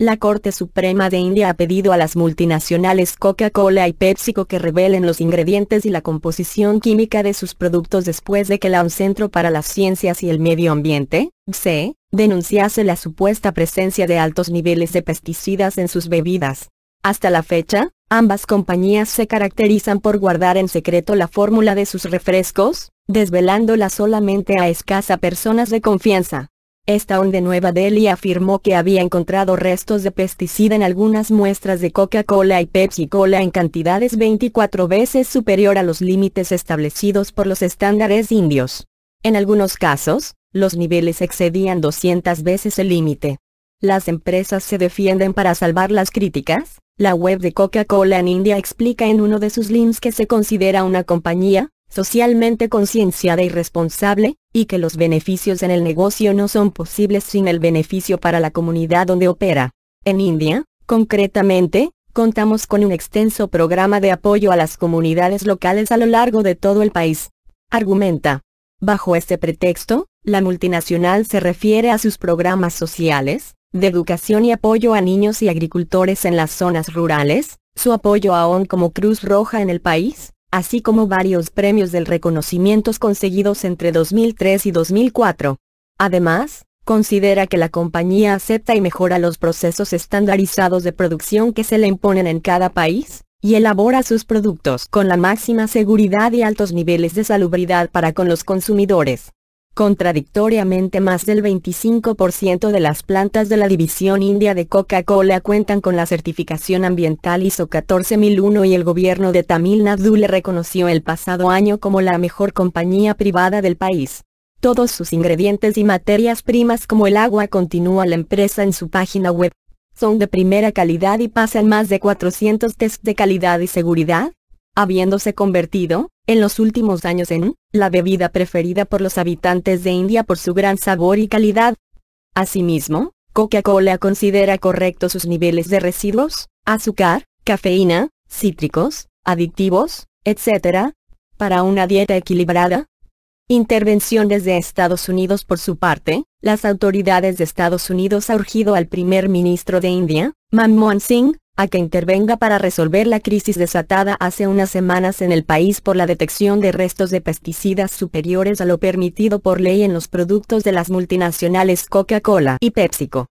La Corte Suprema de India ha pedido a las multinacionales Coca-Cola y PepsiCo que revelen los ingredientes y la composición química de sus productos después de que la un Centro para las Ciencias y el Medio Ambiente, C, denunciase la supuesta presencia de altos niveles de pesticidas en sus bebidas. Hasta la fecha, ambas compañías se caracterizan por guardar en secreto la fórmula de sus refrescos, desvelándola solamente a escasa personas de confianza. Esta de Nueva Delhi afirmó que había encontrado restos de pesticida en algunas muestras de Coca-Cola y Pepsi-Cola en cantidades 24 veces superior a los límites establecidos por los estándares indios. En algunos casos, los niveles excedían 200 veces el límite. Las empresas se defienden para salvar las críticas. La web de Coca-Cola en India explica en uno de sus links que se considera una compañía, socialmente concienciada y responsable, y que los beneficios en el negocio no son posibles sin el beneficio para la comunidad donde opera. En India, concretamente, contamos con un extenso programa de apoyo a las comunidades locales a lo largo de todo el país. Argumenta. Bajo este pretexto, la multinacional se refiere a sus programas sociales, de educación y apoyo a niños y agricultores en las zonas rurales, su apoyo a ON como Cruz Roja en el país, así como varios premios del reconocimientos conseguidos entre 2003 y 2004. Además, considera que la compañía acepta y mejora los procesos estandarizados de producción que se le imponen en cada país, y elabora sus productos con la máxima seguridad y altos niveles de salubridad para con los consumidores. Contradictoriamente más del 25% de las plantas de la división india de Coca-Cola cuentan con la certificación ambiental ISO 14001 y el gobierno de Tamil Nadu le reconoció el pasado año como la mejor compañía privada del país. Todos sus ingredientes y materias primas como el agua continúa la empresa en su página web. Son de primera calidad y pasan más de 400 test de calidad y seguridad, habiéndose convertido, en los últimos años en, la bebida preferida por los habitantes de India por su gran sabor y calidad. Asimismo, Coca-Cola considera correctos sus niveles de residuos, azúcar, cafeína, cítricos, adictivos, etc., para una dieta equilibrada. Intervención desde Estados Unidos Por su parte, las autoridades de Estados Unidos ha urgido al primer ministro de India, Manmohan Singh, a que intervenga para resolver la crisis desatada hace unas semanas en el país por la detección de restos de pesticidas superiores a lo permitido por ley en los productos de las multinacionales Coca-Cola y PepsiCo.